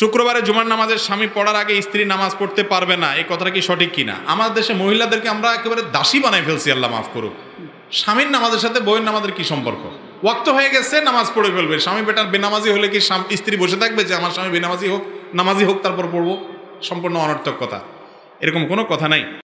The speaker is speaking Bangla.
শুক্রবারে জুমার নামাজের স্বামী পড়ার আগে স্ত্রী নামাজ পড়তে পারবে না এই কথাটা কি সঠিক কিনা আমাদের দেশে মহিলাদেরকে আমরা একেবারে দাসী বানাই ফেলছি আল্লাহ মাফ করুক স্বামীর নামাজের সাথে বইয়ের নামাজের কি সম্পর্ক ওয়াক্ত হয়ে গেছে নামাজ পড়ে ফেলবে স্বামী বেটার বেনামাজি হলে কি স্ত্রী বসে থাকবে যে আমার স্বামী বেনামাজি হোক নামাজি হোক তারপর পড়বো সম্পূর্ণ অনর্থক কথা এরকম কোনো কথা নাই